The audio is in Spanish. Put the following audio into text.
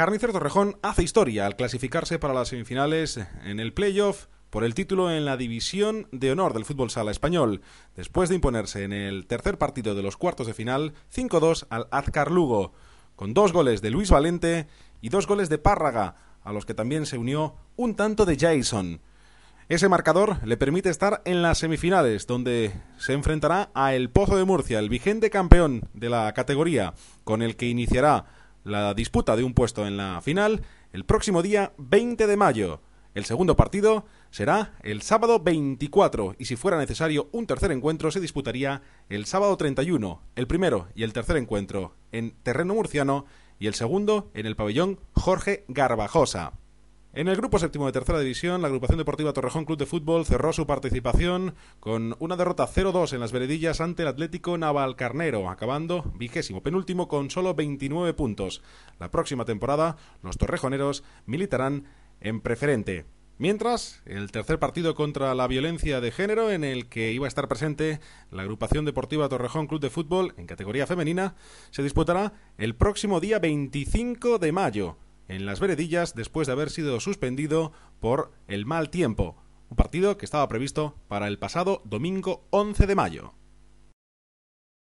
Carnicer Torrejón hace historia al clasificarse para las semifinales en el playoff por el título en la división de honor del fútbol sala español, después de imponerse en el tercer partido de los cuartos de final 5-2 al Azcar Lugo, con dos goles de Luis Valente y dos goles de Párraga, a los que también se unió un tanto de Jason. Ese marcador le permite estar en las semifinales, donde se enfrentará a El Pozo de Murcia, el vigente campeón de la categoría, con el que iniciará la disputa de un puesto en la final el próximo día 20 de mayo. El segundo partido será el sábado 24 y si fuera necesario un tercer encuentro se disputaría el sábado 31, el primero y el tercer encuentro en terreno murciano y el segundo en el pabellón Jorge Garbajosa. En el grupo séptimo de tercera división, la agrupación deportiva Torrejón Club de Fútbol cerró su participación con una derrota 0-2 en las veredillas ante el Atlético Navalcarnero, acabando vigésimo penúltimo con solo 29 puntos. La próxima temporada, los torrejoneros militarán en preferente. Mientras, el tercer partido contra la violencia de género, en el que iba a estar presente la agrupación deportiva Torrejón Club de Fútbol en categoría femenina, se disputará el próximo día 25 de mayo en las veredillas después de haber sido suspendido por el mal tiempo, un partido que estaba previsto para el pasado domingo 11 de mayo.